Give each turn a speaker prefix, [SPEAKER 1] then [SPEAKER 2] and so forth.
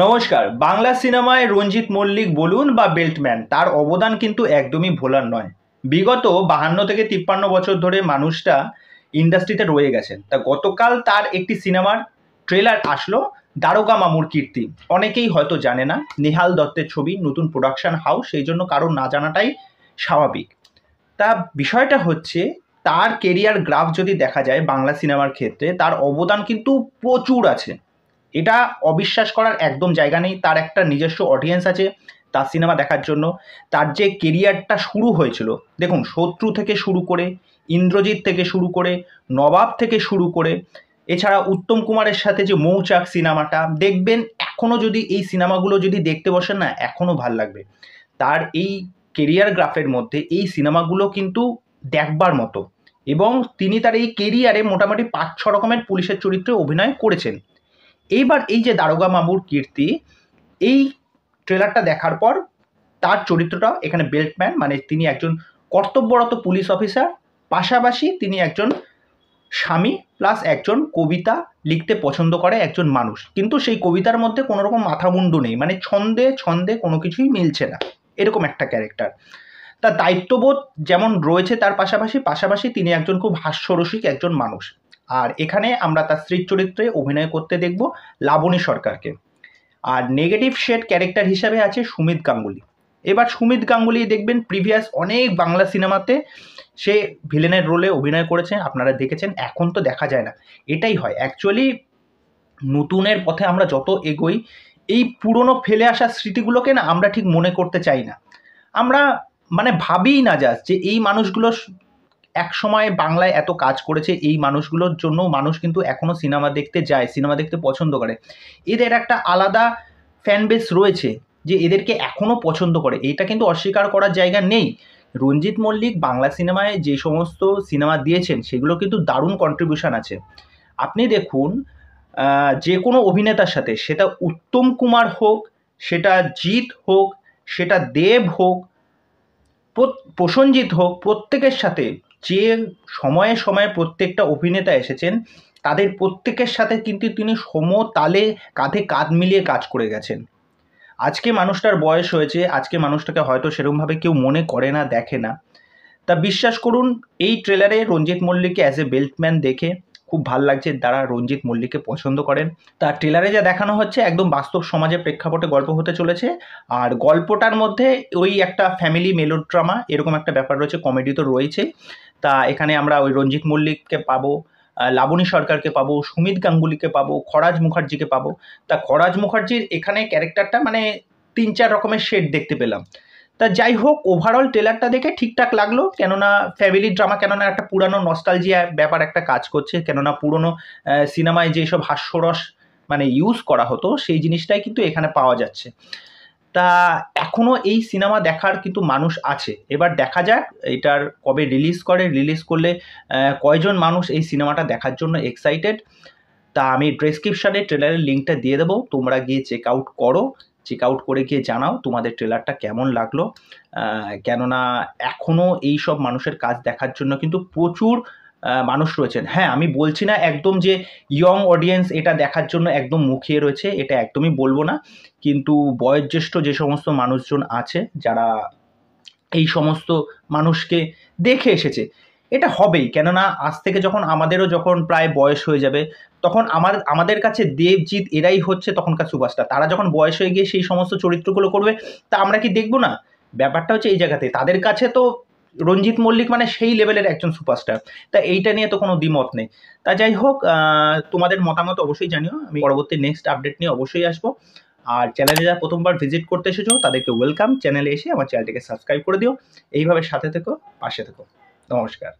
[SPEAKER 1] নমস্কার বাংলা সিনেমায় রঞ্জিত মল্লিক বলুন বা বেল্টম্যান তার অবদান কিন্তু একদমই ভোলার নয় বিগত বাহান্ন থেকে তিপ্পান্ন বছর ধরে মানুষটা ইন্ডাস্ট্রিতে রয়ে গেছেন তা গতকাল তার একটি সিনেমার ট্রেলার আসলো দ্বারকা মামুর কীর্তি অনেকেই হয়তো জানে না নেহাল দত্তের ছবি নতুন প্রোডাকশন হাউস সেই জন্য কারো না জানাটাই স্বাভাবিক তা বিষয়টা হচ্ছে তার কেরিয়ার গ্রাফ যদি দেখা যায় বাংলা সিনেমার ক্ষেত্রে তার অবদান কিন্তু প্রচুর আছে এটা অবিশ্বাস করার একদম জায়গা নেই তার একটা নিজস্ব অডিয়েন্স আছে তার সিনেমা দেখার জন্য তার যে কেরিয়ারটা শুরু হয়েছিল দেখুন শত্রু থেকে শুরু করে ইন্দ্রজিৎ থেকে শুরু করে নবাব থেকে শুরু করে এছাড়া উত্তম কুমারের সাথে যে মৌচাক সিনেমাটা দেখবেন এখনও যদি এই সিনেমাগুলো যদি দেখতে বসেন না এখনও ভাল লাগবে তার এই কেরিয়ার গ্রাফের মধ্যে এই সিনেমাগুলো কিন্তু দেখবার মতো এবং তিনি তার এই কেরিয়ারে মোটামুটি পাঁচ ছ রকমের পুলিশের চরিত্রে অভিনয় করেছেন এইবার এই যে দারোগা মামুর কীর্তি এই ট্রেলারটা দেখার পর তার চরিত্রটা এখানে বেল্টম্যান মানে তিনি একজন কর্তব্যরত পুলিশ অফিসার পাশাপাশি তিনি একজন স্বামী প্লাস একজন কবিতা লিখতে পছন্দ করে একজন মানুষ কিন্তু সেই কবিতার মধ্যে কোনো রকম মাথামুন্ডু নেই মানে ছন্দে ছন্দে কোনো কিছুই মিলছে না এরকম একটা ক্যারেক্টার তার দায়িত্ববোধ যেমন রয়েছে তার পাশাপাশি পাশাপাশি তিনি একজন খুব হাস্যরসিক একজন মানুষ আর এখানে আমরা তার স্ত্রীর চরিত্রে অভিনয় করতে দেখব লাবণী সরকারকে আর নেগেটিভ শেড ক্যারেক্টার হিসাবে আছে সুমিত গাঙ্গুলি এবার সুমিত গাঙ্গুলি দেখবেন প্রিভিয়াস অনেক বাংলা সিনেমাতে সে ভিলেনের রোলে অভিনয় করেছে আপনারা দেখেছেন এখন তো দেখা যায় না এটাই হয় অ্যাকচুয়ালি নতুনের পথে আমরা যত এগোই এই পুরনো ফেলে আসা স্মৃতিগুলোকে না আমরা ঠিক মনে করতে চাই না আমরা মানে ভাবিই না যাস যে এই মানুষগুলো এক সময় বাংলায় এত কাজ করেছে এই মানুষগুলোর জন্য মানুষ কিন্তু এখনও সিনেমা দেখতে যায় সিনেমা দেখতে পছন্দ করে এদের একটা আলাদা ফ্যান বেস রয়েছে যে এদেরকে এখনও পছন্দ করে এটা কিন্তু অস্বীকার করার জায়গা নেই রঞ্জিত মল্লিক বাংলা সিনেমায় যে সমস্ত সিনেমা দিয়েছেন সেগুলো কিন্তু দারুণ কন্ট্রিবিউশন আছে আপনি দেখুন যে কোনো অভিনেতার সাথে সেটা উত্তম কুমার হোক সেটা জিৎ হোক সেটা দেব হোক প্রসঞ্জিত হোক প্রত্যেকের সাথে যে সময়ে সময়ে প্রত্যেকটা অভিনেতা এসেছেন তাদের প্রত্যেকের সাথে কিন্তু তিনি সমতালে কাঁধে কাঁধ মিলিয়ে কাজ করে গেছেন আজকে মানুষটার বয়স হয়েছে আজকে মানুষটাকে হয়তো সেরকমভাবে কেউ মনে করে না দেখে না তা বিশ্বাস করুন এই ট্রেলারে রঞ্জিত মল্লিককে অ্যাজ এ বেল্টম্যান দেখে খুব ভাল লাগছে তারা রঞ্জিত মল্লিককে পছন্দ করেন তার ট্রেলারে যা দেখানো হচ্ছে একদম বাস্তব সমাজের প্রেক্ষাপটে গল্প হতে চলেছে আর গল্পটার মধ্যে ওই একটা ফ্যামিলি মেলোড্রামা এরকম একটা ব্যাপার রয়েছে কমেডি তো রয়েছেই তা এখানে আমরা ওই রঞ্জিত মল্লিককে পাবো লাবণী সরকারকে পাবো সুমিত গাঙ্গুলিকে পাবো খরাজ মুখার্জিকে পাবো তা খরাজ মুখার্জির এখানে ক্যারেক্টারটা মানে তিন চার রকমের শেড দেখতে পেলাম তা যাই হোক ওভারঅল ট্রেলারটা দেখে ঠিকঠাক লাগলো কেননা ফ্যামিলি ড্রামা কেননা একটা পুরানো নস্টালজিয়া ব্যাপার একটা কাজ করছে কেননা পুরনো সিনেমায় যেসব হাস্যরস মানে ইউজ করা হতো সেই জিনিসটাই কিন্তু এখানে পাওয়া যাচ্ছে তা এখনও এই সিনেমা দেখার কিন্তু মানুষ আছে এবার দেখা যাক এটার কবে রিলিজ করে রিলিজ করলে কয়জন মানুষ এই সিনেমাটা দেখার জন্য এক্সাইটেড তা আমি ডেসক্রিপশানে ট্রেলারের লিঙ্কটা দিয়ে দেবো তোমরা গিয়ে চেক আউট করো চেক আউট করে গিয়ে জানাও তোমাদের ট্রেলারটা কেমন লাগলো কেননা এখনও এই সব মানুষের কাজ দেখার জন্য কিন্তু প্রচুর মানুষ রয়েছেন হ্যাঁ আমি বলছি না একদম যে ইয়ং অডিয়েন্স এটা দেখার জন্য একদম মুখিয়ে রয়েছে এটা একদমই বলবো না কিন্তু বয়োজ্যেষ্ঠ যে সমস্ত মানুষজন আছে যারা এই সমস্ত মানুষকে দেখে এসেছে এটা হবেই কেননা আজ থেকে যখন আমাদেরও যখন প্রায় বয়স হয়ে যাবে তখন আমার আমাদের কাছে দেবজিৎ এরাই হচ্ছে তখনকার সুপারস্টার তারা যখন বয়স হয়ে গিয়ে সেই সমস্ত চরিত্রগুলো করবে তা আমরা কি দেখবো না ব্যাপারটা হচ্ছে এই জায়গাতে তাদের কাছে তো রঞ্জিত মল্লিক মানে সেই লেভেলের একজন সুপারস্টার তা এইটা নিয়ে তো কোনো দ্বিমত নেই তা যাই হোক তোমাদের মতামত অবশ্যই জানিও আমি পরবর্তী নেক্সট আপডেট নিয়ে অবশ্যই আসবো আর চ্যানেলে যারা প্রথমবার ভিজিট করতে এসেছো তাদেরকে ওয়েলকাম চ্যানেলে এসে আমার চ্যানেলটিকে সাবস্ক্রাইব করে দিও এইভাবে সাথে থেকো পাশে থেকো নমস্কার